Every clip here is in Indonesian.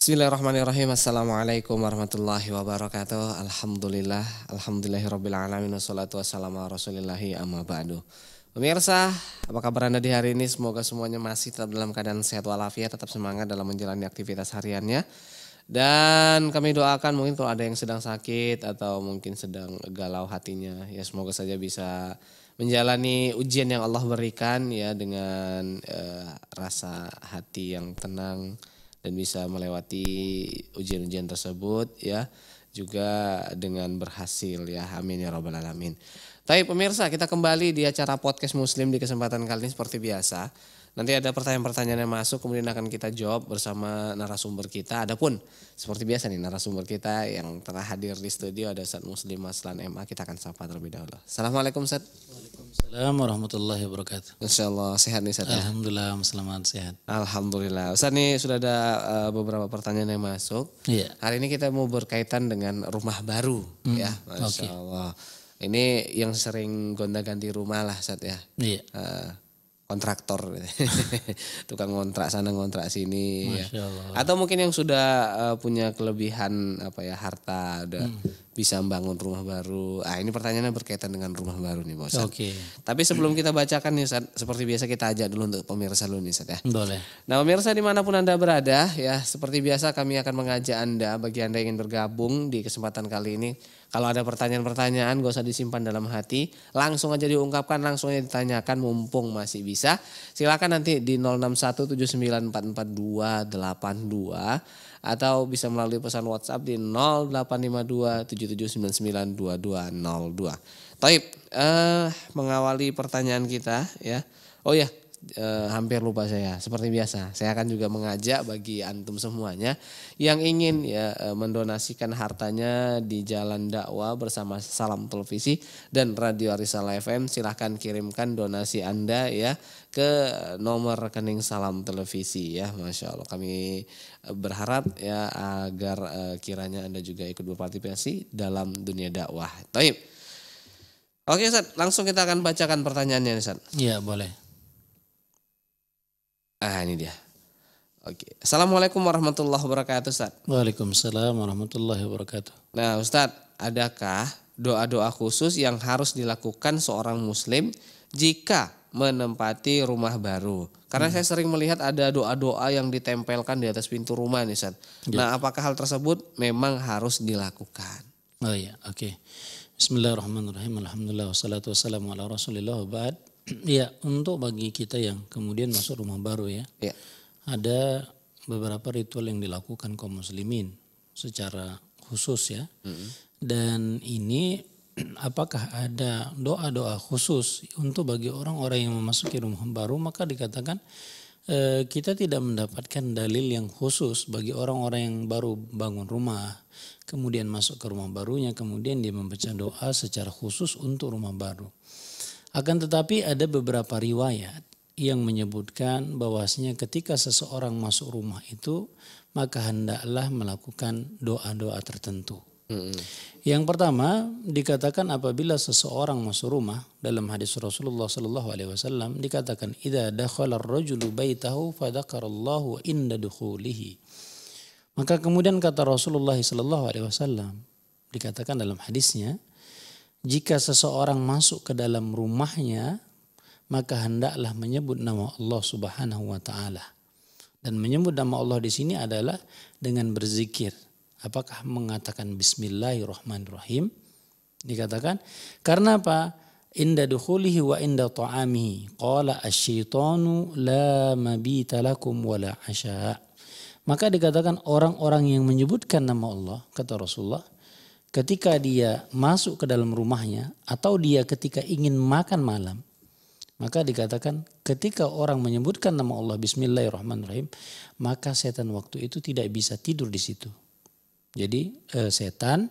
Bismillahirrahmanirrahim. Assalamualaikum warahmatullahi wabarakatuh. Alhamdulillah. Alhamdulillahirrabbilalamin. wassalatu wassalamu ala rasulillahi amma ba'du. Pemirsa, apa kabar Anda di hari ini? Semoga semuanya masih tetap dalam keadaan sehat walafiat, tetap semangat dalam menjalani aktivitas hariannya. Dan kami doakan mungkin kalau ada yang sedang sakit atau mungkin sedang galau hatinya, ya semoga saja bisa menjalani ujian yang Allah berikan ya dengan eh, rasa hati yang tenang dan bisa melewati ujian-ujian tersebut ya juga dengan berhasil ya amin ya robbal alamin. Tapi pemirsa kita kembali di acara podcast Muslim di kesempatan kali ini seperti biasa. Nanti ada pertanyaan-pertanyaan yang masuk kemudian akan kita jawab bersama narasumber kita. Adapun seperti biasa nih narasumber kita yang telah hadir di studio ada Ustaz Muslim Maslan MA kita akan sapa terlebih dahulu. Assalamualaikum Ustaz. Waalaikumsalam warahmatullahi wabarakatuh. Insyaallah sehat nih Ustaz. Ya? Alhamdulillah selamat sehat. Alhamdulillah. Ustaz nih sudah ada eh, beberapa pertanyaan yang masuk. Iya. Hari ini kita mau berkaitan dengan rumah baru hmm. ya. Masya okay. Ini yang sering gonta-ganti rumah lah Ustaz ya. Iya. Uh, kontraktor tukang ngontrak sana ngontrak sini ya. atau mungkin yang sudah uh, punya kelebihan apa ya harta udah hmm. bisa membangun rumah baru ah ini pertanyaannya berkaitan dengan rumah baru nih bos okay. tapi sebelum kita bacakan nih Ustaz, seperti biasa kita ajak dulu untuk pemirsa dulu nih Ustaz, ya boleh nah pemirsa dimanapun anda berada ya seperti biasa kami akan mengajak anda bagi anda yang ingin bergabung di kesempatan kali ini kalau ada pertanyaan-pertanyaan gak usah disimpan dalam hati. Langsung aja diungkapkan, langsung aja ditanyakan mumpung masih bisa. Silakan nanti di 0617944282 atau bisa melalui pesan WhatsApp di 085277992202. Taib, eh, mengawali pertanyaan kita ya. Oh ya, eh, hampir lupa saya. Seperti biasa, saya akan juga mengajak bagi antum semuanya yang ingin ya eh, mendonasikan hartanya di Jalan Dakwah bersama Salam Televisi dan Radio Arisala FM. Silahkan kirimkan donasi Anda ya ke nomor rekening Salam Televisi ya. Masya Allah kami eh, berharap ya agar eh, kiranya Anda juga ikut berpartisipasi dalam dunia dakwah. Taib. Oke Ustaz, langsung kita akan bacakan pertanyaannya Ustaz. Iya boleh. Ah ini dia. Oke. Assalamualaikum warahmatullahi wabarakatuh Ustaz. Waalaikumsalam warahmatullahi wabarakatuh. Nah Ustaz, adakah doa-doa khusus yang harus dilakukan seorang muslim jika menempati rumah baru. Karena hmm. saya sering melihat ada doa-doa yang ditempelkan di atas pintu rumah nih Ustaz. Ya. Nah apakah hal tersebut memang harus dilakukan? Oh iya oke. Okay. Bismillahirrahmanirrahim. Alhamdulillah wassalatu warahmatullahi wabarakatuh. Iya, untuk bagi kita yang kemudian masuk rumah baru ya, ya. ada beberapa ritual yang dilakukan kaum muslimin secara khusus ya. Mm -hmm. Dan ini apakah ada doa-doa khusus untuk bagi orang-orang yang memasuki rumah baru maka dikatakan eh, kita tidak mendapatkan dalil yang khusus bagi orang-orang yang baru bangun rumah kemudian masuk ke rumah barunya kemudian dia membaca doa secara khusus untuk rumah baru. Akan tetapi ada beberapa riwayat yang menyebutkan bahwasanya ketika seseorang masuk rumah itu maka hendaklah melakukan doa-doa tertentu. Yang pertama dikatakan apabila seseorang masuk rumah dalam hadis Rasulullah Shallallahu Alaihi Wasallam dikatakan ida dakhala rajulu baitahu fadakarallahu inda dukhulihi. Maka kemudian kata Rasulullah Shallallahu Alaihi Wasallam dikatakan dalam hadisnya jika seseorang masuk ke dalam rumahnya, maka hendaklah menyebut nama Allah Subhanahu wa taala. Dan menyebut nama Allah di sini adalah dengan berzikir. Apakah mengatakan bismillahirrahmanirrahim? Dikatakan karena apa? Inda dukhulihi wa inda ta'amihi qala asyaitanu la mabita lakum la asya. Maka dikatakan orang-orang yang menyebutkan nama Allah kata Rasulullah ketika dia masuk ke dalam rumahnya atau dia ketika ingin makan malam maka dikatakan ketika orang menyebutkan nama Allah Bismillahirrahmanirrahim maka setan waktu itu tidak bisa tidur di situ jadi eh, setan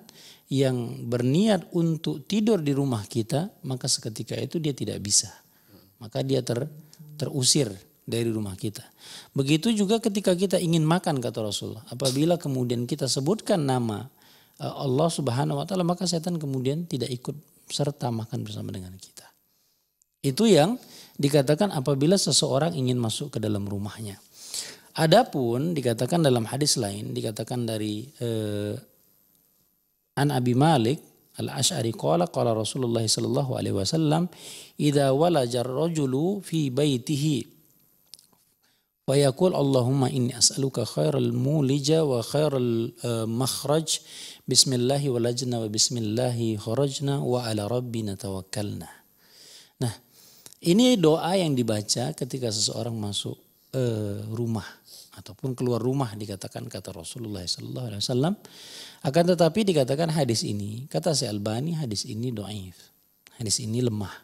yang berniat untuk tidur di rumah kita maka seketika itu dia tidak bisa maka dia ter terusir dari rumah kita. Begitu juga ketika kita ingin makan kata Rasulullah. Apabila kemudian kita sebutkan nama Eh, Allah Subhanahu wa taala maka setan kemudian tidak ikut serta makan bersama dengan kita. Itu yang dikatakan apabila seseorang ingin masuk ke dalam rumahnya. Adapun dikatakan dalam hadis lain dikatakan dari eh, An Abi Malik Al-Asy'ari qala qala Rasulullah sallallahu alaihi wasallam idza walajar rajulu fi baitihi wa Allahumma inni as'aluka khairal mulija wa khairal eh, makhraj Bismillahi walajna wa bismillahi kharajna wa ala rabbina tawakkalna. Nah, ini doa yang dibaca ketika seseorang masuk uh, rumah ataupun keluar rumah dikatakan kata Rasulullah sallallahu alaihi wasallam. Akan tetapi dikatakan hadis ini, kata si Albani hadis ini doaif. Hadis ini lemah.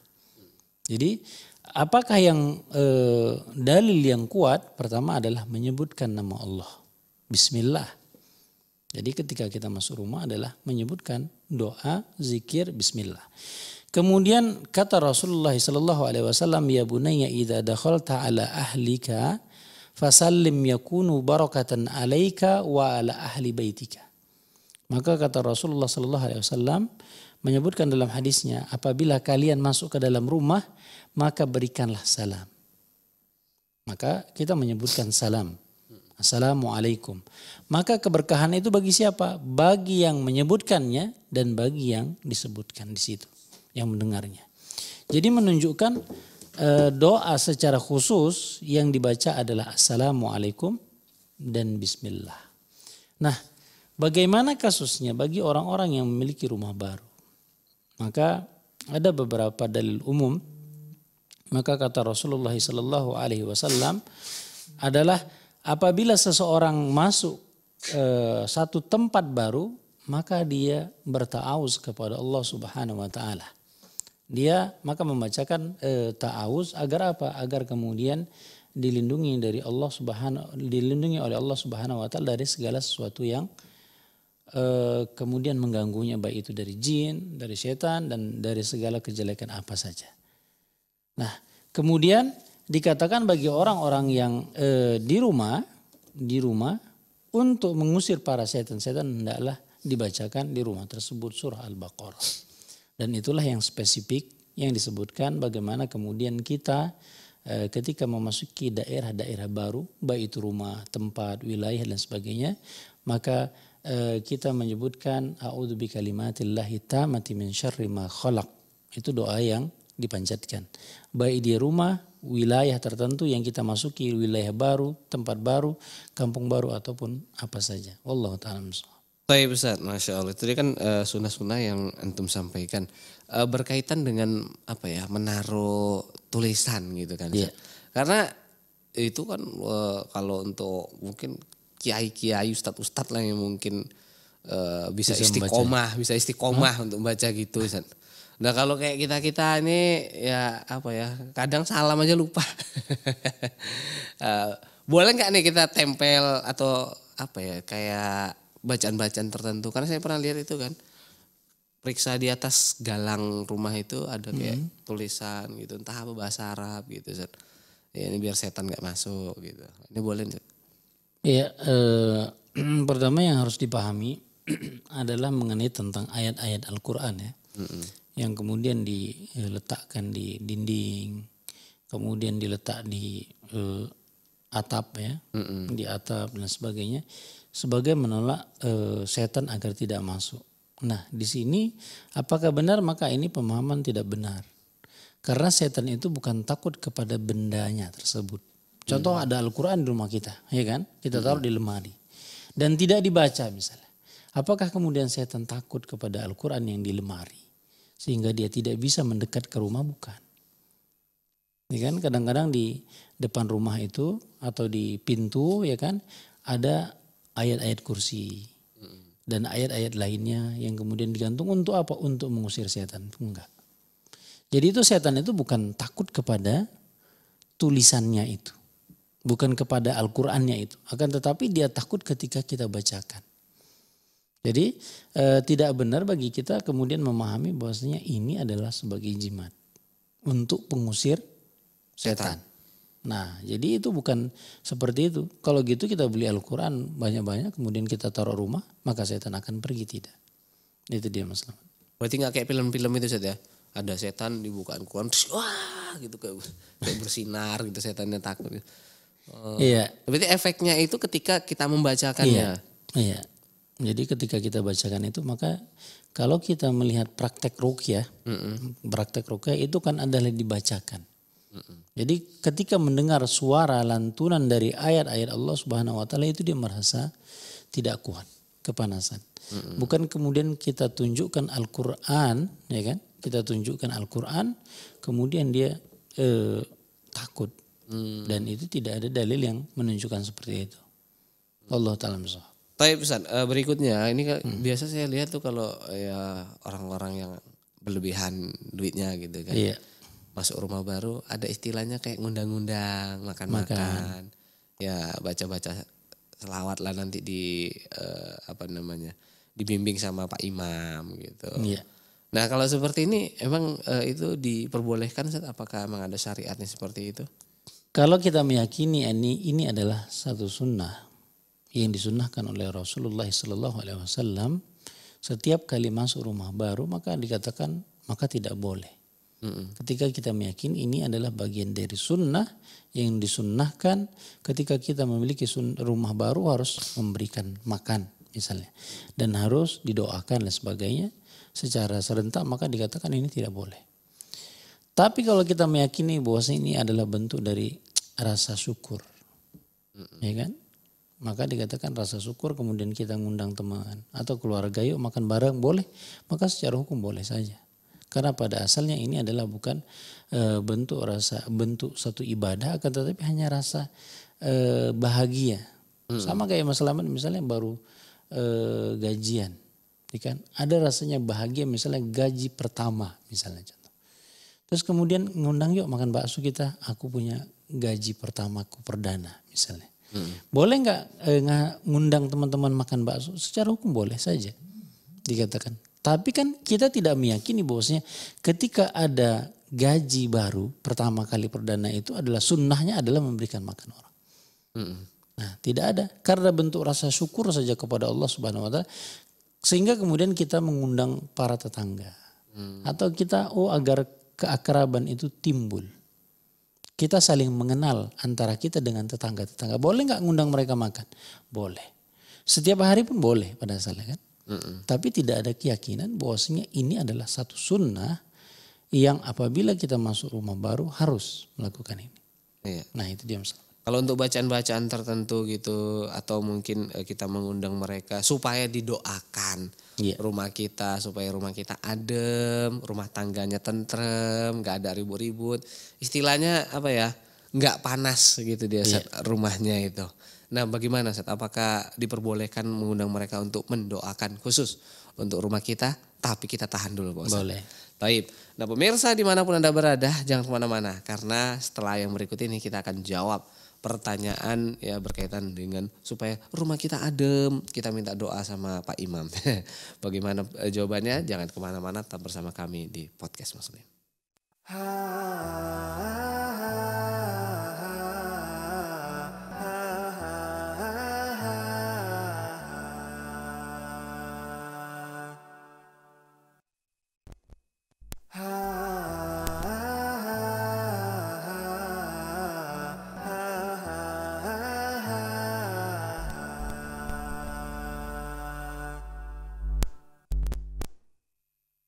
Jadi apakah yang e, dalil yang kuat pertama adalah menyebutkan nama Allah. Bismillah jadi ketika kita masuk rumah adalah menyebutkan doa, zikir, bismillah. Kemudian kata Rasulullah sallallahu alaihi wasallam, "Ya bunayya idza dakhalta ala ahlika fasallim yakunu barakatan alaika wa ala ahli baitika." Maka kata Rasulullah sallallahu alaihi wasallam menyebutkan dalam hadisnya, "Apabila kalian masuk ke dalam rumah, maka berikanlah salam." Maka kita menyebutkan salam Assalamualaikum. Maka keberkahan itu bagi siapa? Bagi yang menyebutkannya dan bagi yang disebutkan di situ, yang mendengarnya. Jadi menunjukkan e, doa secara khusus yang dibaca adalah Assalamualaikum dan Bismillah. Nah, bagaimana kasusnya bagi orang-orang yang memiliki rumah baru? Maka ada beberapa dalil umum maka kata Rasulullah SAW Alaihi Wasallam adalah Apabila seseorang masuk ke eh, satu tempat baru, maka dia bertaawuz kepada Allah Subhanahu wa taala. Dia maka membacakan e, ta'awuz agar apa? Agar kemudian dilindungi dari Allah Subhanahu dilindungi oleh Allah Subhanahu wa taala dari segala sesuatu yang e, kemudian mengganggunya baik itu dari jin, dari setan dan dari segala kejelekan apa saja. Nah, kemudian dikatakan bagi orang-orang yang e, di rumah di rumah untuk mengusir para setan-setan hendaklah dibacakan di rumah tersebut surah Al-Baqarah. Dan itulah yang spesifik yang disebutkan bagaimana kemudian kita e, ketika memasuki daerah-daerah baru baik itu rumah, tempat, wilayah dan sebagainya maka e, kita menyebutkan a'udzu tamati min syarri ma khalaq. Itu doa yang dipanjatkan Baik di rumah, wilayah tertentu yang kita masuki, wilayah baru, tempat baru, kampung baru ataupun apa saja. Allah taala Baik Ustaz, Masya Allah. Tadi kan uh, sunnah-sunnah yang Antum sampaikan uh, berkaitan dengan apa ya, menaruh tulisan gitu kan. Yeah. Karena itu kan uh, kalau untuk mungkin kiai-kiai, ustad-ustad lah yang mungkin uh, bisa, bisa istiqomah, membaca. bisa istiqomah hmm? untuk baca gitu Ustaz. Nah kalau kayak kita kita ini ya apa ya kadang salam aja lupa. uh, boleh nggak nih kita tempel atau apa ya kayak bacaan-bacaan tertentu karena saya pernah lihat itu kan periksa di atas galang rumah itu ada kayak hmm. tulisan gitu entah apa bahasa Arab gitu ya ini biar setan nggak masuk gitu ini boleh nggak ya eh, pertama yang harus dipahami adalah mengenai tentang ayat-ayat Al-Quran ya mm -mm yang kemudian diletakkan di dinding, kemudian diletak di uh, atap ya, mm -mm. di atap dan sebagainya, sebagai menolak uh, setan agar tidak masuk. Nah, di sini apakah benar? Maka ini pemahaman tidak benar. Karena setan itu bukan takut kepada bendanya tersebut. Contoh hmm. ada Al-Quran di rumah kita, ya kan? Kita taruh hmm. di lemari. Dan tidak dibaca misalnya. Apakah kemudian setan takut kepada Al-Quran yang di lemari? sehingga dia tidak bisa mendekat ke rumah bukan. Ya kan kadang-kadang di depan rumah itu atau di pintu ya kan ada ayat-ayat kursi dan ayat-ayat lainnya yang kemudian digantung untuk apa? Untuk mengusir setan. Enggak. Jadi itu setan itu bukan takut kepada tulisannya itu. Bukan kepada Al-Qur'annya itu. Akan tetapi dia takut ketika kita bacakan. Jadi e, tidak benar bagi kita kemudian memahami bahwasanya ini adalah sebagai jimat untuk pengusir setan. Nah, jadi itu bukan seperti itu. Kalau gitu kita beli Al-Qur'an banyak-banyak kemudian kita taruh rumah, maka setan akan pergi tidak. Itu dia Mas Berarti gak kayak film-film itu saja. Ya? Ada setan dibukaan Quran, wah gitu kayak, bersinar gitu setannya takut. iya. Eh, berarti efeknya itu ketika kita membacakannya. iya. iya. Jadi ketika kita bacakan itu maka kalau kita melihat praktek rukyah, mm hmm praktek rukyah itu kan adalah dibacakan. Mm hmm Jadi ketika mendengar suara lantunan dari ayat-ayat Allah Subhanahu wa taala itu dia merasa tidak kuat, kepanasan. Mm hmm Bukan kemudian kita tunjukkan Al-Qur'an, ya kan? Kita tunjukkan Al-Qur'an, kemudian dia eh, takut. Mm. Dan itu tidak ada dalil yang menunjukkan seperti itu. Allah taala tapi pesan uh, berikutnya ini hmm. biasa saya lihat tuh kalau ya orang-orang yang berlebihan duitnya gitu kan. Iya. Masuk rumah baru ada istilahnya kayak ngundang-ngundang, makan-makan. Ya baca-baca selawat lah nanti di uh, apa namanya? dibimbing sama Pak Imam gitu. Iya. Nah, kalau seperti ini emang uh, itu diperbolehkan saat apakah emang ada syariatnya seperti itu? Kalau kita meyakini ini ini adalah satu sunnah yang disunahkan oleh Rasulullah Sallallahu Alaihi Wasallam setiap kali masuk rumah baru maka dikatakan maka tidak boleh. Ketika kita meyakini ini adalah bagian dari sunnah yang disunnahkan ketika kita memiliki rumah baru harus memberikan makan misalnya dan harus didoakan dan sebagainya secara serentak maka dikatakan ini tidak boleh. Tapi kalau kita meyakini bahwa ini adalah bentuk dari rasa syukur, ya kan? maka dikatakan rasa syukur kemudian kita ngundang teman atau keluarga yuk makan bareng boleh maka secara hukum boleh saja karena pada asalnya ini adalah bukan e, bentuk rasa bentuk satu ibadah akan tetapi hanya rasa e, bahagia hmm. sama kayak Mas Laman misalnya baru e, gajian ya kan ada rasanya bahagia misalnya gaji pertama misalnya contoh terus kemudian ngundang yuk makan bakso kita aku punya gaji pertamaku perdana misalnya hmm. boleh nggak eh, ngundang teman-teman makan bakso? Secara hukum boleh saja dikatakan. Tapi kan kita tidak meyakini bahwasanya ketika ada gaji baru pertama kali perdana itu adalah sunnahnya adalah memberikan makan orang. Hmm. Nah tidak ada karena bentuk rasa syukur saja kepada Allah Subhanahu Wa Taala sehingga kemudian kita mengundang para tetangga hmm. atau kita oh agar keakraban itu timbul. Kita saling mengenal antara kita dengan tetangga-tetangga. Boleh nggak ngundang mereka makan? Boleh. Setiap hari pun boleh pada asalnya kan. Mm -mm. Tapi tidak ada keyakinan bahwasanya ini adalah satu sunnah yang apabila kita masuk rumah baru harus melakukan ini. Yeah. Nah itu dia masalah. Kalau untuk bacaan-bacaan tertentu gitu atau mungkin eh, kita mengundang mereka supaya didoakan yeah. rumah kita supaya rumah kita adem, rumah tangganya tentrem, nggak ada ribut-ribut. Istilahnya apa ya? nggak panas gitu dia yeah. rumahnya itu. Nah, bagaimana set Apakah diperbolehkan mengundang mereka untuk mendoakan khusus untuk rumah kita? Tapi kita tahan dulu, Bos. Boleh. Taib. Nah, pemirsa dimanapun Anda berada, jangan kemana-mana. Karena setelah yang berikut ini kita akan jawab pertanyaan ya berkaitan dengan supaya rumah kita adem. Kita minta doa sama Pak Imam. Bagaimana eh, jawabannya? Jangan kemana-mana, tetap bersama kami di podcast Muslim. Ha, ha, ha.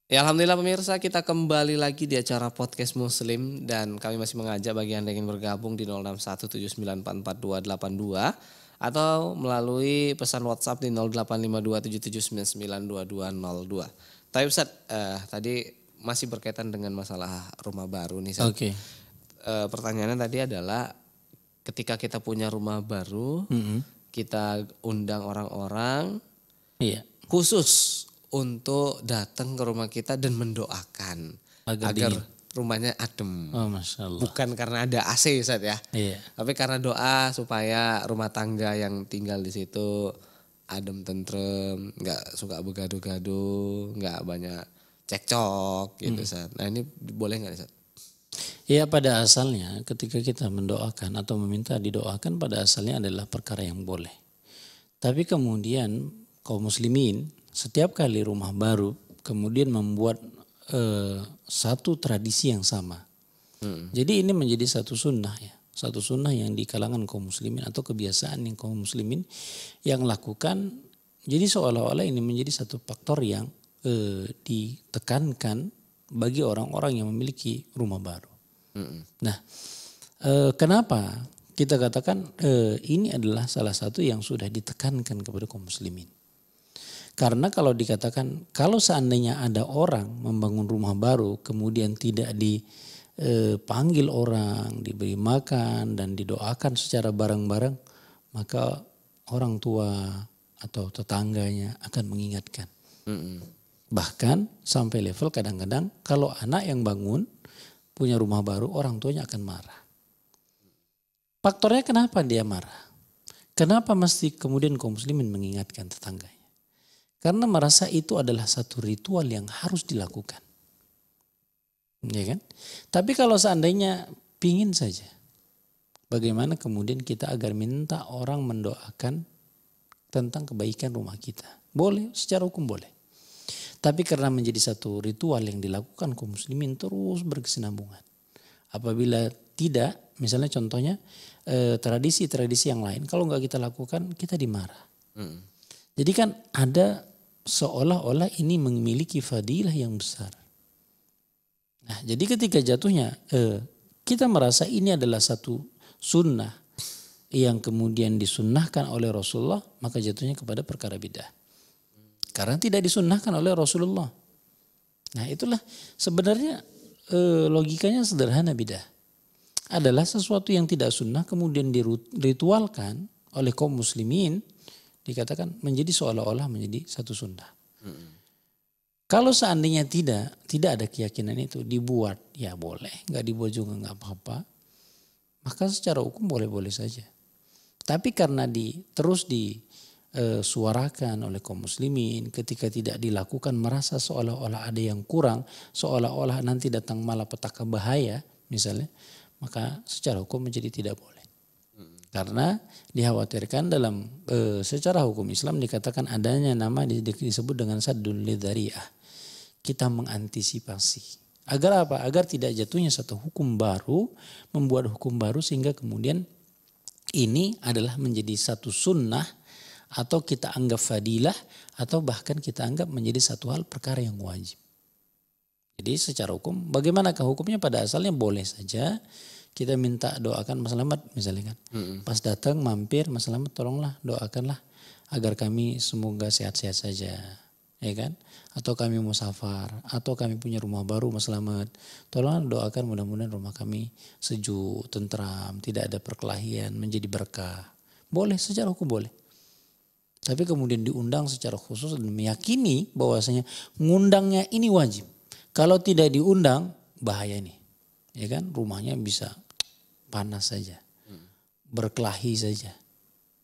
Ya Alhamdulillah pemirsa kita kembali lagi di acara podcast muslim dan kami masih mengajak bagi anda yang ingin bergabung di 0617944282 atau melalui pesan WhatsApp di 085277992202. Tapi Ustaz, eh, tadi masih berkaitan dengan masalah rumah baru nih. Oke. Okay. Eh, pertanyaannya tadi adalah ketika kita punya rumah baru, mm -hmm. kita undang orang-orang, iya. khusus untuk datang ke rumah kita dan mendoakan agar, agar rumahnya adem. Oh, Masya Allah. Bukan karena ada AC saat ya. Iya. Tapi karena doa supaya rumah tangga yang tinggal di situ adem tentrem, nggak suka bergaduh-gaduh, nggak banyak cekcok gitu hmm. saat. Nah, ini boleh nggak saat? Iya pada asalnya ketika kita mendoakan atau meminta didoakan pada asalnya adalah perkara yang boleh. Tapi kemudian kaum muslimin setiap kali rumah baru kemudian membuat eh, satu tradisi yang sama. Hmm. Jadi ini menjadi satu sunnah ya, satu sunnah yang di kalangan kaum muslimin atau kebiasaan yang kaum muslimin yang lakukan. Jadi seolah-olah ini menjadi satu faktor yang e, ditekankan bagi orang-orang yang memiliki rumah baru. Hmm. Nah, e, kenapa kita katakan e, ini adalah salah satu yang sudah ditekankan kepada kaum muslimin? Karena kalau dikatakan kalau seandainya ada orang membangun rumah baru kemudian tidak dipanggil eh, orang, diberi makan dan didoakan secara bareng-bareng, maka orang tua atau tetangganya akan mengingatkan. Mm -mm. Bahkan sampai level kadang-kadang kalau anak yang bangun punya rumah baru orang tuanya akan marah. Faktornya kenapa dia marah? Kenapa mesti kemudian kaum muslimin mengingatkan tetangganya? Karena merasa itu adalah satu ritual yang harus dilakukan. Ya kan? Tapi kalau seandainya pingin saja, bagaimana kemudian kita agar minta orang mendoakan tentang kebaikan rumah kita? Boleh, secara hukum boleh. Tapi karena menjadi satu ritual yang dilakukan kaum muslimin terus berkesinambungan. Apabila tidak, misalnya contohnya eh, tradisi-tradisi eh, yang lain, kalau nggak kita lakukan kita dimarah. Mm. Jadi kan ada seolah-olah ini memiliki fadilah yang besar. Nah, jadi ketika jatuhnya eh, kita merasa ini adalah satu sunnah yang kemudian disunnahkan oleh Rasulullah, maka jatuhnya kepada perkara bidah. Karena tidak disunnahkan oleh Rasulullah. Nah, itulah sebenarnya eh, logikanya sederhana bidah. Adalah sesuatu yang tidak sunnah kemudian diritualkan oleh kaum muslimin dikatakan menjadi seolah-olah menjadi satu sunnah. Hmm. Kalau seandainya tidak, tidak ada keyakinan itu dibuat, ya boleh. Nggak dibuat juga nggak apa-apa. Maka secara hukum boleh-boleh saja. Tapi karena di terus disuarakan e, oleh kaum muslimin, ketika tidak dilakukan merasa seolah-olah ada yang kurang, seolah-olah nanti datang malapetaka bahaya misalnya, maka secara hukum menjadi tidak boleh. Karena dikhawatirkan dalam e, secara hukum Islam dikatakan adanya nama disebut dengan sadun lidariyah. Kita mengantisipasi. Agar apa? Agar tidak jatuhnya satu hukum baru, membuat hukum baru sehingga kemudian ini adalah menjadi satu sunnah atau kita anggap fadilah atau bahkan kita anggap menjadi satu hal perkara yang wajib. Jadi secara hukum bagaimanakah hukumnya pada asalnya boleh saja kita minta doakan Mas Lamat misalnya kan. Mm-hmm. Pas datang mampir Mas Lamat tolonglah doakanlah agar kami semoga sehat-sehat saja. Ya kan? Atau kami mau safar atau kami punya rumah baru Mas Lamat. Tolong doakan mudah-mudahan rumah kami sejuk, tentram, tidak ada perkelahian, menjadi berkah. Boleh secara hukum boleh. Tapi kemudian diundang secara khusus dan meyakini bahwasanya ngundangnya ini wajib. Kalau tidak diundang bahaya nih. Ya kan? Rumahnya bisa panas saja, hmm. berkelahi saja,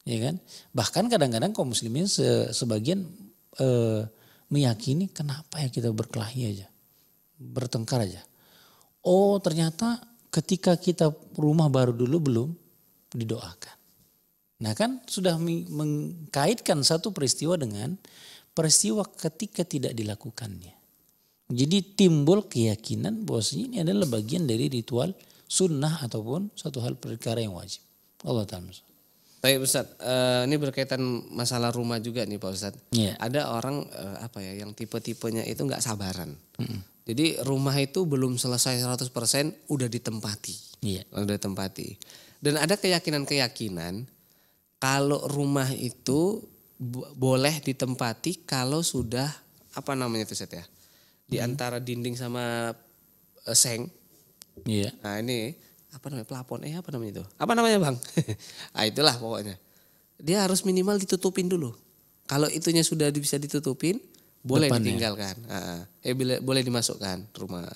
ya kan? Bahkan kadang-kadang kaum muslimin se sebagian e, meyakini kenapa ya kita berkelahi aja, bertengkar aja. Oh ternyata ketika kita rumah baru dulu belum didoakan. Nah kan sudah mengkaitkan satu peristiwa dengan peristiwa ketika tidak dilakukannya. Jadi timbul keyakinan bahwa ini adalah bagian dari ritual sunnah ataupun satu hal perkara yang wajib. Allah Ta'ala. Baik Ustaz, uh, ini berkaitan masalah rumah juga nih Pak Ustaz. Yeah. Ada orang eh, apa ya yang tipe-tipenya itu nggak sabaran. Mm -mm. Jadi rumah itu belum selesai 100% udah ditempati. Iya. Udah ditempati. Dan ada keyakinan-keyakinan kalau rumah itu boleh ditempati kalau sudah apa namanya itu set ya? Di antara dinding sama eh, seng Iya. Nah ini apa namanya pelapon eh apa namanya itu? Apa namanya bang? ah itulah pokoknya. Dia harus minimal ditutupin dulu. Kalau itunya sudah bisa ditutupin, boleh Depan ya? ditinggalkan. Ya? eh bila, boleh dimasukkan rumah.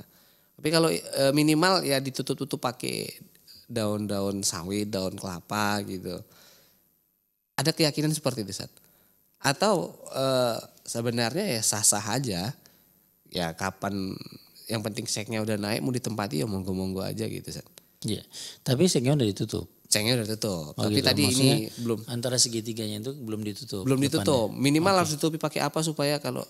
Tapi kalau e, minimal ya ditutup-tutup pakai daun-daun sawit, daun kelapa gitu. Ada keyakinan seperti itu, Sat. Atau e, sebenarnya ya sah-sah aja. Ya kapan yang penting seknya udah naik mau ditempati ya monggo-monggo aja gitu San. Iya. Tapi seknya udah ditutup. Cengnya udah tutup. Oh, Tapi gitu. tadi Maksudnya, ini belum. Antara segitiganya itu belum ditutup. Belum depannya. ditutup. Minimal okay. harus ditutupi pakai apa supaya kalau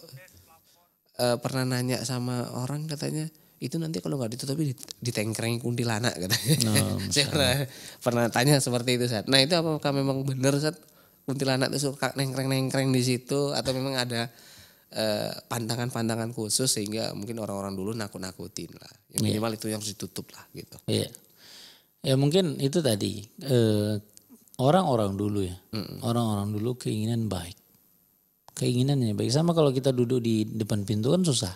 uh, pernah nanya sama orang katanya itu nanti kalau nggak ditutupi ditengkreng kuntilanak katanya. No, oh, Saya pernah, pernah tanya seperti itu saat. Nah itu apakah memang benar saat kuntilanak itu suka nengkreng nengkreng di situ atau memang ada Eh, pandangan-pandangan khusus sehingga mungkin orang-orang dulu nakut-nakutin lah. Ya, iya. minimal yeah. itu yang harus ditutup lah gitu. Iya. Yeah. Ya mungkin itu tadi orang eh, orang-orang dulu ya. Orang-orang dulu keinginan baik. Keinginannya baik sama kalau kita duduk di depan pintu kan susah.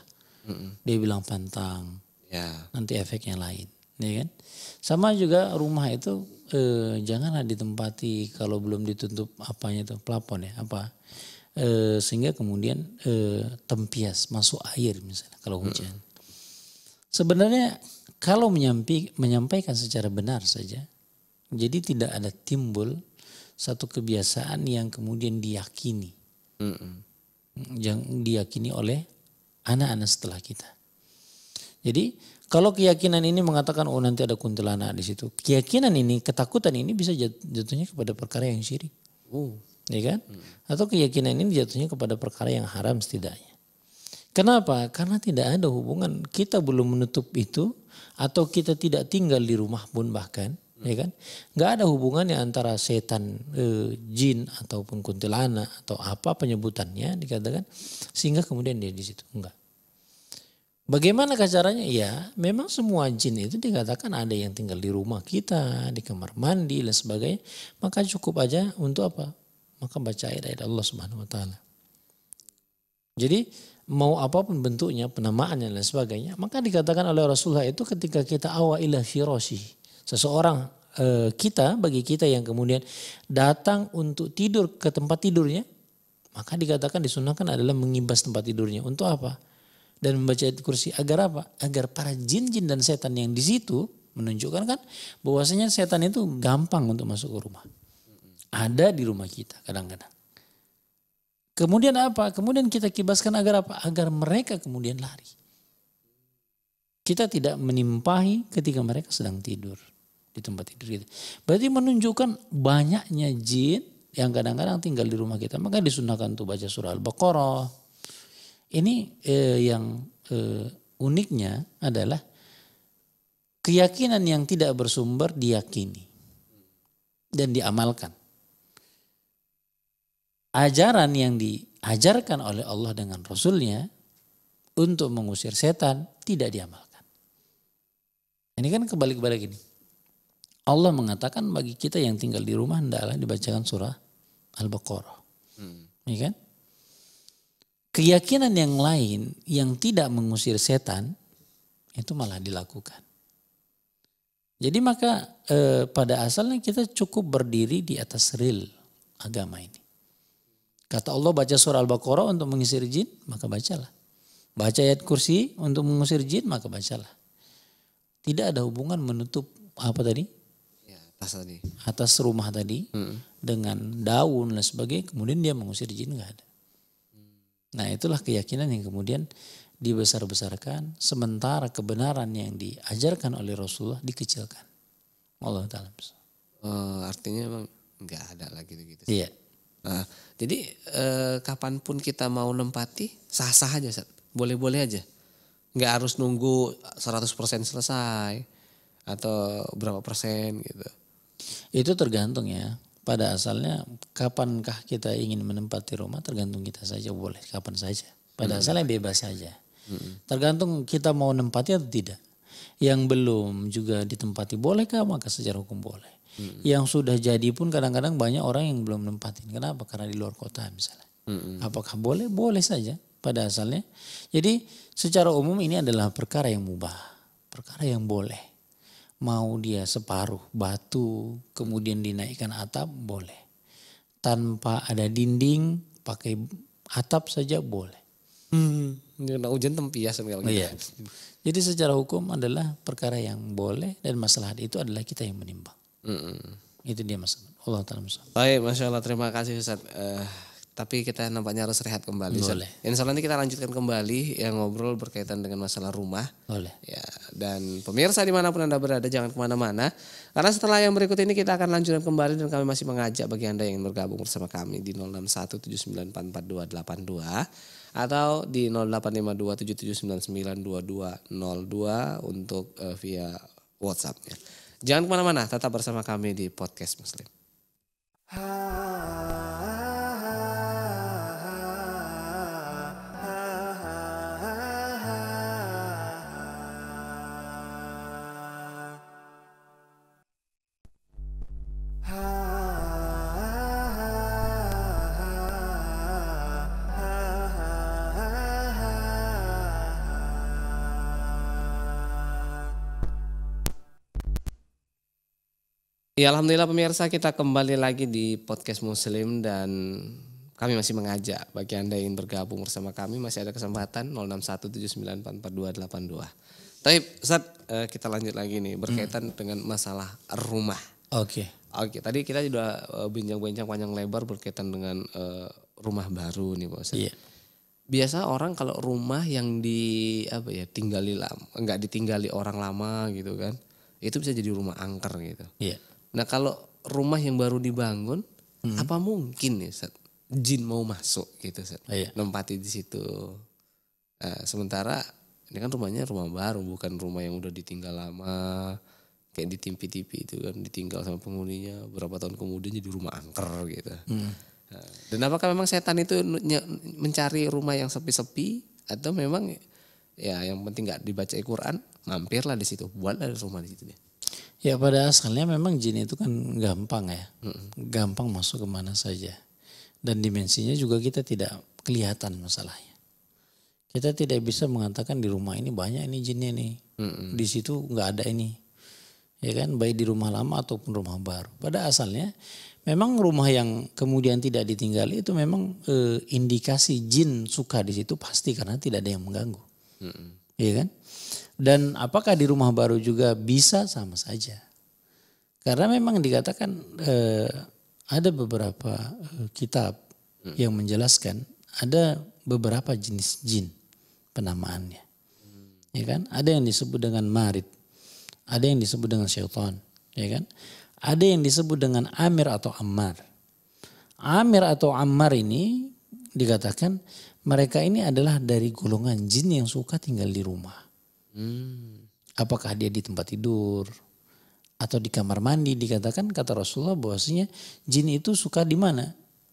Mm-mm. Dia bilang pantang. Yeah. Nanti efeknya lain, ya kan? Sama juga rumah itu eh, janganlah ditempati kalau belum ditutup apanya itu plafon ya, apa? e, sehingga kemudian e, tempias masuk air misalnya kalau hmm. hujan. Hmm. Sebenarnya kalau menyampi, menyampaikan secara benar saja, jadi tidak ada timbul satu kebiasaan yang kemudian diyakini, hmm. yang diyakini oleh anak-anak setelah kita. Jadi kalau keyakinan ini mengatakan oh nanti ada kuntilanak di situ, keyakinan ini, ketakutan ini bisa jatuhnya kepada perkara yang syirik. Oh ya kan? Hmm. Atau keyakinan ini jatuhnya kepada perkara yang haram setidaknya. Kenapa? Karena tidak ada hubungan kita belum menutup itu atau kita tidak tinggal di rumah pun bahkan, hmm. ya kan? Gak ada hubungannya antara setan, e, jin ataupun kuntilanak atau apa penyebutannya dikatakan sehingga kemudian dia di situ enggak. Bagaimana caranya? Ya, memang semua jin itu dikatakan ada yang tinggal di rumah kita, di kamar mandi dan sebagainya. Maka cukup aja untuk apa? maka baca ayat-ayat Allah Subhanahu wa taala. Jadi mau apapun bentuknya, penamaannya dan sebagainya, maka dikatakan oleh Rasulullah itu ketika kita awa ila firasi, seseorang e, kita bagi kita yang kemudian datang untuk tidur ke tempat tidurnya, maka dikatakan disunahkan adalah mengibas tempat tidurnya. Untuk apa? Dan membaca ayat kursi agar apa? Agar para jin-jin dan setan yang di situ menunjukkan kan bahwasanya setan itu gampang untuk masuk ke rumah ada di rumah kita kadang-kadang. Kemudian apa? Kemudian kita kibaskan agar apa? Agar mereka kemudian lari. Kita tidak menimpahi ketika mereka sedang tidur di tempat tidur kita. Berarti menunjukkan banyaknya jin yang kadang-kadang tinggal di rumah kita. Maka disunahkan untuk baca surah Al-Baqarah. Ini eh, yang eh, uniknya adalah keyakinan yang tidak bersumber diyakini dan diamalkan ajaran yang diajarkan oleh Allah dengan Rasulnya untuk mengusir setan tidak diamalkan. Ini kan kebalik-balik ini. Allah mengatakan bagi kita yang tinggal di rumah hendaklah dibacakan surah Al-Baqarah. Hmm. Ya kan? Keyakinan yang lain yang tidak mengusir setan itu malah dilakukan. Jadi maka eh, pada asalnya kita cukup berdiri di atas real agama ini. Kata Allah baca surah Al-Baqarah untuk mengusir jin, maka bacalah. Baca ayat kursi untuk mengusir jin, maka bacalah. Tidak ada hubungan menutup apa tadi? Ya, atas tadi. Atas rumah tadi hmm. dengan daun dan sebagainya. Kemudian dia mengusir jin nggak ada. Nah itulah keyakinan yang kemudian dibesar-besarkan. Sementara kebenaran yang diajarkan oleh Rasulullah dikecilkan. Allah Ta'ala. Uh, artinya emang nggak ada lagi gitu. Iya. Nah, jadi eh, kapanpun kita mau nempati sah-sah aja, boleh-boleh aja. Nggak harus nunggu 100% selesai atau berapa persen gitu. Itu tergantung ya. Pada asalnya kapankah kita ingin menempati rumah tergantung kita saja boleh kapan saja. Pada hmm. asalnya bebas saja. Hmm. Tergantung kita mau nempati atau tidak. Yang belum juga ditempati bolehkah maka secara hukum boleh Hmm. Yang sudah jadi pun kadang-kadang banyak orang yang belum nempatin. Kenapa? Karena di luar kota misalnya. Hmm. Apakah boleh? Boleh saja pada asalnya. Jadi secara umum ini adalah perkara yang mubah, perkara yang boleh. Mau dia separuh batu kemudian dinaikkan atap boleh. Tanpa ada dinding pakai atap saja boleh. Hmm, karena hujan tempias kan iya. gitu. Iya. Jadi secara hukum adalah perkara yang boleh dan masalah itu adalah kita yang menimbang. Mm-mm. Itu dia mas. Allah taala Baik, masya Allah terima kasih Ustaz. Uh, tapi kita nampaknya harus rehat kembali. Boleh. Ustaz. Insya Allah nanti kita lanjutkan kembali yang ngobrol berkaitan dengan masalah rumah. Boleh. Ya, dan pemirsa dimanapun Anda berada jangan kemana-mana. Karena setelah yang berikut ini kita akan lanjutkan kembali dan kami masih mengajak bagi Anda yang bergabung bersama kami di 0617944282 atau di 085277992202 untuk uh, via WhatsApp ya. Jangan kemana-mana, tetap bersama kami di Podcast Muslim. Ha. Ya Alhamdulillah pemirsa kita kembali lagi di Podcast Muslim dan kami masih mengajak bagi Anda yang ingin bergabung bersama kami masih ada kesempatan 0617944282. Tapi Ustaz eh, kita lanjut lagi nih berkaitan hmm. dengan masalah rumah. Oke. Okay. Oke, tadi kita sudah eh, bincang-bincang panjang lebar berkaitan dengan eh, rumah baru nih Pak Ustaz. Yeah. Biasa orang kalau rumah yang di apa ya tinggali lama, enggak ditinggali orang lama gitu kan. Itu bisa jadi rumah angker gitu. Iya. Yeah Nah kalau rumah yang baru dibangun, hmm. apa mungkin ya Seth? jin mau masuk gitu Seth? Oh, iya. nempati di situ. Nah, sementara ini kan rumahnya rumah baru, bukan rumah yang udah ditinggal lama kayak di tipi-tipi itu kan ditinggal sama penghuninya berapa tahun kemudian jadi rumah angker gitu. Hmm. Nah, dan apakah memang setan itu mencari rumah yang sepi-sepi atau memang ya yang penting nggak dibaca Al-Quran mampirlah di situ buatlah rumah di situ deh. Ya pada asalnya memang jin itu kan gampang ya, gampang masuk kemana saja. Dan dimensinya juga kita tidak kelihatan masalahnya. Kita tidak bisa mengatakan di rumah ini banyak ini jinnya nih, di situ nggak ada ini, ya kan? Baik di rumah lama ataupun rumah baru. Pada asalnya memang rumah yang kemudian tidak ditinggali itu memang e, indikasi jin suka di situ pasti karena tidak ada yang mengganggu, mm ya kan? Dan apakah di rumah baru juga bisa sama saja? Karena memang dikatakan eh, ada beberapa eh, kitab hmm. yang menjelaskan ada beberapa jenis jin penamaannya. Hmm. Ya kan? Ada yang disebut dengan marid, ada yang disebut dengan syaitan, ya kan? Ada yang disebut dengan amir atau ammar. Amir atau ammar ini dikatakan mereka ini adalah dari golongan jin yang suka tinggal di rumah. Hmm. Apakah dia di tempat tidur atau di kamar mandi? Dikatakan kata Rasulullah bahwasanya jin itu suka di mana?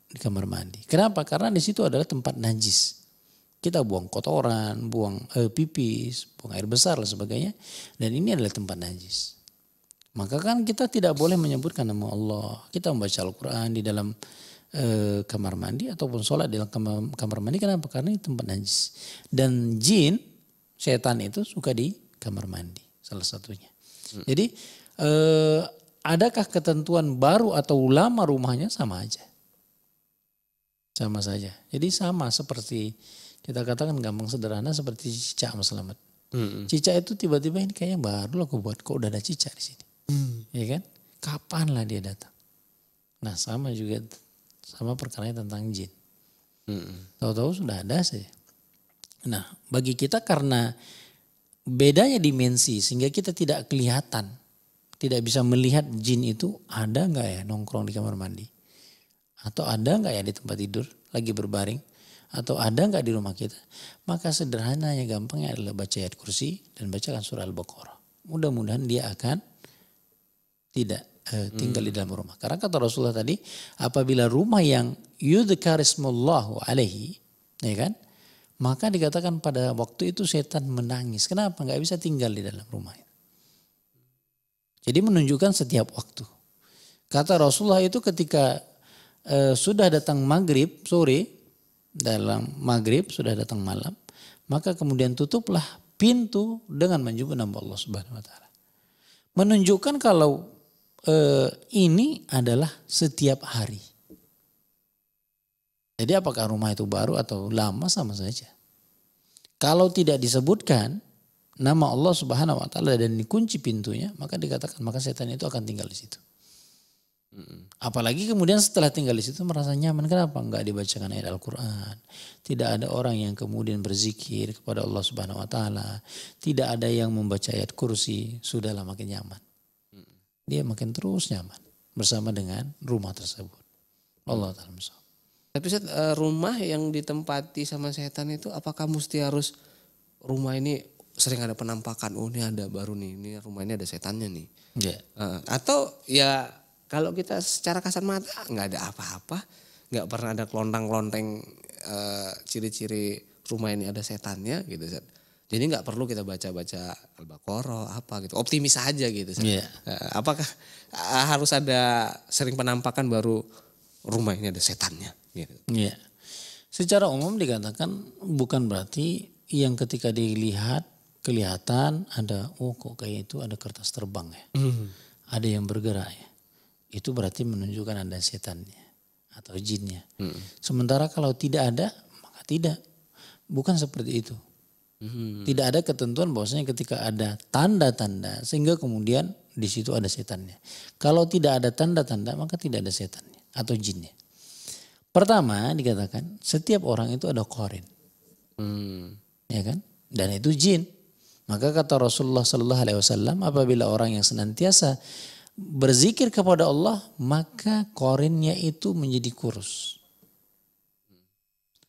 Di kamar mandi. Kenapa? Karena di situ adalah tempat najis. Kita buang kotoran, buang eh, pipis, buang air besar dan sebagainya. Dan ini adalah tempat najis. Maka kan kita tidak boleh menyebutkan nama Allah. Kita membaca Al-Quran di dalam e, kamar mandi ataupun sholat di dalam kamar, kamar mandi. Kenapa? Karena ini tempat najis. Dan jin setan itu suka di kamar mandi salah satunya. Hmm. Jadi eh, adakah ketentuan baru atau ulama rumahnya sama aja? Sama saja. Jadi sama seperti kita katakan gampang sederhana seperti cicak Mas Selamat. Hmm. Cicak itu tiba-tiba ini kayaknya baru aku buat kok udah ada cicak di sini. Hmm. Ya kan? Kapan lah dia datang? Nah sama juga sama perkara tentang jin. Hmm. Tahu-tahu sudah ada sih. Nah, bagi kita karena bedanya dimensi sehingga kita tidak kelihatan, tidak bisa melihat jin itu ada nggak ya nongkrong di kamar mandi, atau ada nggak ya di tempat tidur lagi berbaring, atau ada nggak di rumah kita. Maka sederhananya gampangnya adalah baca ayat kursi dan bacakan surah Al-Baqarah. Mudah-mudahan dia akan tidak eh, hmm. tinggal hmm. di dalam rumah. Karena kata Rasulullah tadi, apabila rumah yang yudkarismullahu alaihi, ya kan? Maka dikatakan pada waktu itu setan menangis. Kenapa? Gak bisa tinggal di dalam rumah ini. Ya. Jadi menunjukkan setiap waktu. Kata Rasulullah itu ketika e, sudah datang maghrib sore, dalam maghrib sudah datang malam, maka kemudian tutuplah pintu dengan menyebut nama Allah Subhanahu Wa Taala. Menunjukkan kalau e, ini adalah setiap hari. Jadi apakah rumah itu baru atau lama sama saja. Kalau tidak disebutkan nama Allah Subhanahu wa taala dan dikunci pintunya, maka dikatakan maka setan itu akan tinggal di situ. Apalagi kemudian setelah tinggal di situ merasa nyaman. Kenapa? Enggak dibacakan ayat Al-Quran. Tidak ada orang yang kemudian berzikir kepada Allah Subhanahu Wa Taala. Tidak ada yang membaca ayat kursi. Sudahlah makin nyaman. Dia makin terus nyaman bersama dengan rumah tersebut. Allah Ta'ala tapi set, eh, rumah yang ditempati sama setan itu apakah mesti harus rumah ini sering ada penampakan oh ini ada baru nih ini rumah ini ada setannya nih yeah. Iya. uh, atau ya kalau kita secara kasat mata nggak ada apa-apa nggak pernah ada kelontang-kelonteng uh, ciri-ciri rumah ini ada setannya gitu set. jadi nggak perlu kita baca-baca al-baqarah apa gitu optimis aja gitu set. Yeah. Uh, apakah uh, harus ada sering penampakan baru rumah ini ada setannya Ya. Secara umum dikatakan bukan berarti yang ketika dilihat kelihatan ada oh kok kayak itu ada kertas terbang ya. Mm. Ada yang bergerak ya. Itu berarti menunjukkan ada setannya atau jinnya. Mm. Sementara kalau tidak ada maka tidak. Bukan seperti itu. Mm. Tidak ada ketentuan bahwasanya ketika ada tanda-tanda sehingga kemudian di situ ada setannya. Kalau tidak ada tanda-tanda maka tidak ada setannya atau jinnya. Pertama dikatakan setiap orang itu ada korin. Hmm. Ya kan? Dan itu jin. Maka kata Rasulullah Shallallahu Alaihi Wasallam, apabila orang yang senantiasa berzikir kepada Allah, maka korinnya itu menjadi kurus.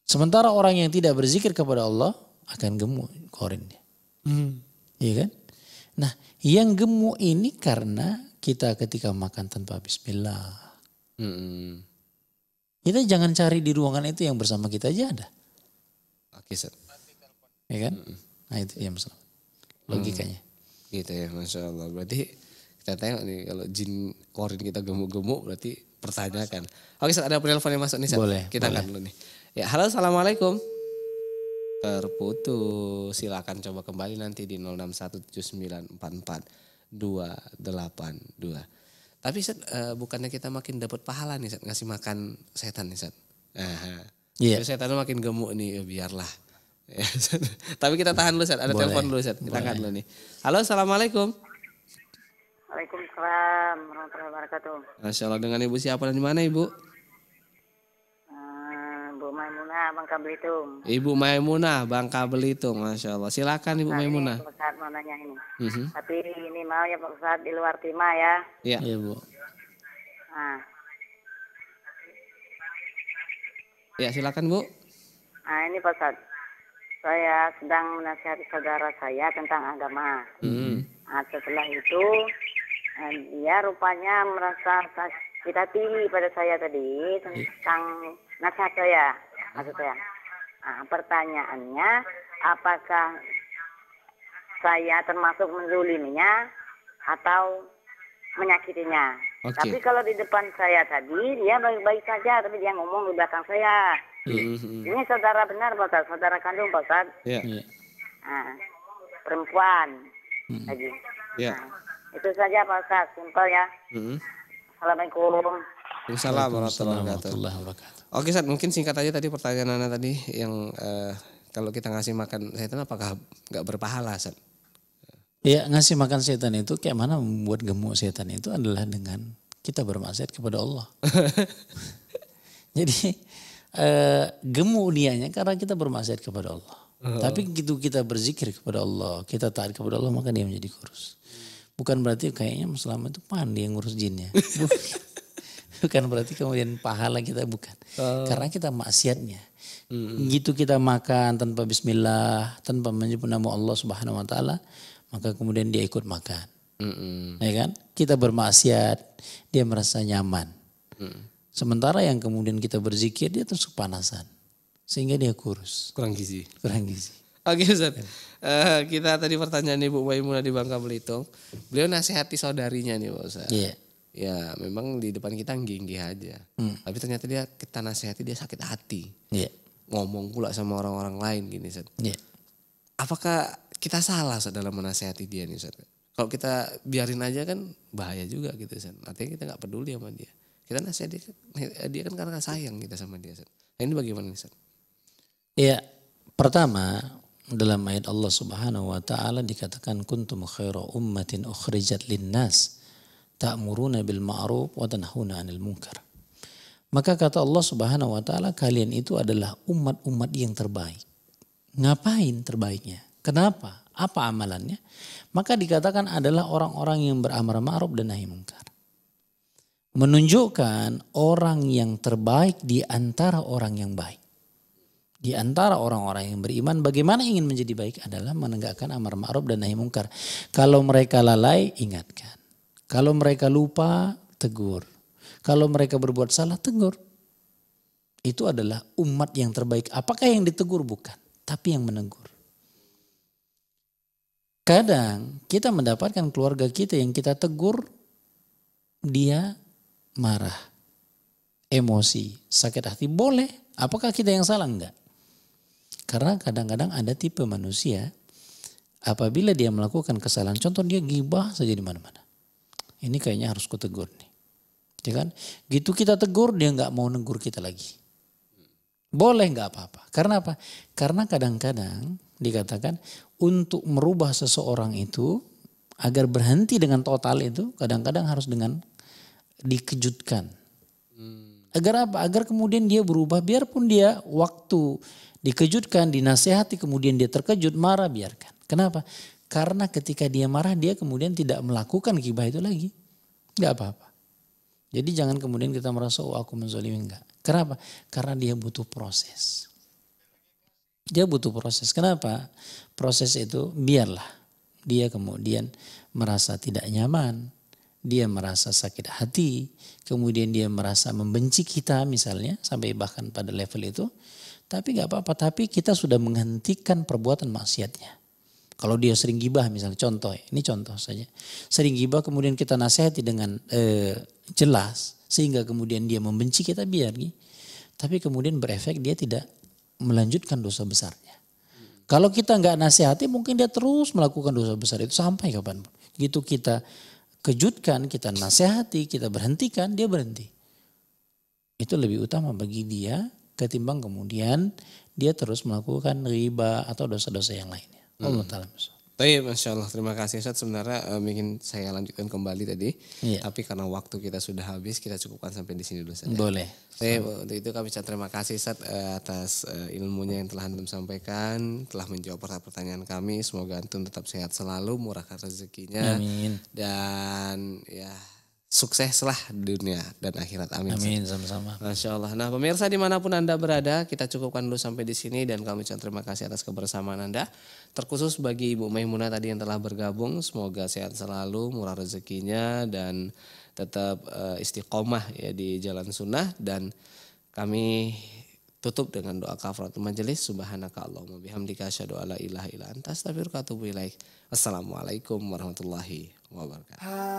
Sementara orang yang tidak berzikir kepada Allah akan gemuk korinnya. Hmm. Ya kan? Nah, yang gemuk ini karena kita ketika makan tanpa bismillah. Hmm. Kita jangan cari di ruangan itu yang bersama kita aja ada. Oke, set Ya kan? Hmm. Nah itu yang masalah. Logikanya. Hmm. Gitu ya, Masya Allah. Berarti kita tengok nih, kalau jin korin kita gemuk-gemuk berarti pertanyakan. Oke, set ada penelpon yang masuk nih, Seth. Boleh. Kita boleh. angkat dulu nih. Ya, halo, Assalamualaikum. Terputus. Silakan coba kembali nanti di 0617944282. Tapi set, uh, eh, bukannya kita makin dapat pahala nih set ngasih makan setan nih set, Iya. yeah. setan makin gemuk nih, ya biarlah. Tapi kita tahan dulu set ada telepon dulu set, kita Boleh. angkat dulu nih. Halo, Assalamualaikum. Waalaikumsalam warahmatullahi wabarakatuh. Masya Allah, dengan Ibu siapa dan di mana Ibu? Uh, ibu Maimunah, Bangka Belitung. Ibu Maimunah, Bangka Belitung, Masya Allah. Silakan Ibu nah, iya, Maimunah. Ustaz nanya ini. Mm-hmm. Tapi ini mau ya Pak Ustaz di luar timah ya. Iya. Iya Bu. Nah. Ya silakan Bu. Nah ini Pak Ustaz. Saya sedang menasihati saudara saya tentang agama. Mm. Nah, setelah itu dia rupanya merasa kita tinggi pada saya tadi tentang nasihat saya maksud saya. Nah, pertanyaannya apakah saya termasuk menzuliminya atau menyakitinya. Okay. Tapi kalau di depan saya tadi dia baik-baik saja, tapi dia ngomong di belakang saya. Iya. Mm-hmm. Ini saudara benar, Pak Saudara kandung, Pak Yeah. Iya. Iya. Nah, perempuan mm lagi. Yeah. Nah, itu saja, Pak Ustaz. Simpel ya. Mm-hmm. Assalamualaikum. warahmatullahi wabarakatuh. Oke, Ustaz. Mungkin singkat aja tadi pertanyaan Anda tadi yang uh, kalau kita ngasih makan setan apakah nggak berpahala, Ustaz? Ya ngasih makan setan itu kayak mana membuat gemuk setan itu adalah dengan kita bermaksiat kepada Allah. Jadi e, gemuk dianya karena kita bermaksiat kepada Allah. Uh. Oh. -huh. Tapi gitu kita berzikir kepada Allah, kita taat kepada Allah maka dia menjadi kurus. Bukan berarti kayaknya selama itu pandai yang ngurus jinnya. bukan berarti kemudian pahala kita bukan. Uh. Karena kita maksiatnya. Mm -hmm. Gitu kita makan tanpa bismillah, tanpa menyebut nama Allah Subhanahu wa taala, maka kemudian dia ikut makan. Mm -mm. Ya kan? Kita bermaksiat, dia merasa nyaman. Mm. Sementara yang kemudian kita berzikir dia terus kepanasan. Sehingga dia kurus. Kurang gizi. Kurang gizi. Oke okay, Ustaz. yeah. Uh, kita tadi pertanyaan Ibu Maimunah di Bangka Belitung. Beliau nasihati saudarinya nih Pak Ustaz. Iya. Yeah. Ya memang di depan kita nginggih aja. Mm. Tapi ternyata dia kita nasihati dia sakit hati. Iya. Yeah. Ngomong pula sama orang-orang lain gini Ustaz. Iya. Yeah apakah kita salah Ustaz, dalam menasehati dia nih Ustaz? Kalau kita biarin aja kan bahaya juga gitu Ustaz. Artinya kita nggak peduli sama dia. Kita nasehati dia, kan karena sayang kita sama dia Ustaz. Nah, ini bagaimana Ustaz? Iya. pertama dalam ayat Allah Subhanahu wa taala dikatakan kuntum khairu ummatin ukhrijat linnas ta'muruna bil ma'ruf wa tanhauna 'anil munkar. Maka kata Allah Subhanahu wa taala kalian itu adalah umat-umat yang terbaik. Ngapain terbaiknya? Kenapa? Apa amalannya? Maka dikatakan adalah orang-orang yang beramar ma'ruf dan nahi mungkar. Menunjukkan orang yang terbaik di antara orang yang baik. Di antara orang-orang yang beriman bagaimana ingin menjadi baik adalah menegakkan amar ma'ruf dan nahi mungkar. Kalau mereka lalai ingatkan. Kalau mereka lupa tegur. Kalau mereka berbuat salah tegur. Itu adalah umat yang terbaik. Apakah yang ditegur bukan? tapi yang menegur. Kadang kita mendapatkan keluarga kita yang kita tegur, dia marah, emosi, sakit hati. Boleh, apakah kita yang salah? Enggak. Karena kadang-kadang ada tipe manusia, apabila dia melakukan kesalahan, contoh dia gibah saja di mana-mana. Ini kayaknya harus kutegur nih. Ya kan? Gitu kita tegur, dia enggak mau negur kita lagi. Boleh nggak apa-apa. Karena apa? Karena kadang-kadang dikatakan untuk merubah seseorang itu agar berhenti dengan total itu kadang-kadang harus dengan dikejutkan. Hmm. Agar apa? Agar kemudian dia berubah biarpun dia waktu dikejutkan, dinasehati kemudian dia terkejut, marah biarkan. Kenapa? Karena ketika dia marah dia kemudian tidak melakukan gibah itu lagi. Enggak apa-apa. Jadi jangan kemudian kita merasa oh aku menzolimi enggak. Kenapa? Karena dia butuh proses. Dia butuh proses. Kenapa? Proses itu biarlah dia kemudian merasa tidak nyaman, dia merasa sakit hati, kemudian dia merasa membenci kita misalnya sampai bahkan pada level itu. Tapi gak apa-apa, tapi kita sudah menghentikan perbuatan maksiatnya. Kalau dia sering gibah misalnya, contoh, ini contoh saja. Sering gibah kemudian kita nasihati dengan eh, jelas sehingga kemudian dia membenci kita biar tapi kemudian berefek dia tidak melanjutkan dosa besarnya. Kalau kita nggak nasihati mungkin dia terus melakukan dosa besar itu sampai kapanpun. Gitu kita kejutkan, kita nasihati, kita berhentikan, dia berhenti. Itu lebih utama bagi dia ketimbang kemudian dia terus melakukan riba atau dosa-dosa yang lainnya. Hmm. Allah hmm. taala tapi Masya Allah, terima kasih Ustaz. Sebenarnya uh, ingin saya lanjutkan kembali tadi. Iya. Tapi karena waktu kita sudah habis, kita cukupkan sampai di sini dulu Ustaz. Ya. Boleh. Tapi untuk itu kami terima kasih Ustaz uh, eh, atas uh, ilmunya yang telah Antum sampaikan. Telah menjawab pertanyaan kami. Semoga Antum tetap sehat selalu, murahkan rezekinya. Amin. Dan ya sukseslah dunia dan akhirat. Amin. Amin sama-sama. Masya Allah. Nah pemirsa dimanapun Anda berada, kita cukupkan dulu sampai di sini dan kami ucapkan terima kasih atas kebersamaan Anda. Terkhusus bagi Ibu Maimuna tadi yang telah bergabung, semoga sehat selalu, murah rezekinya dan tetap uh, istiqomah ya di jalan sunnah dan kami tutup dengan doa kafarat majelis subhanaka allahumma bihamdika asyhadu alla ilaha illa anta astaghfiruka wa atubu ilaik. Assalamualaikum warahmatullahi wabarakatuh.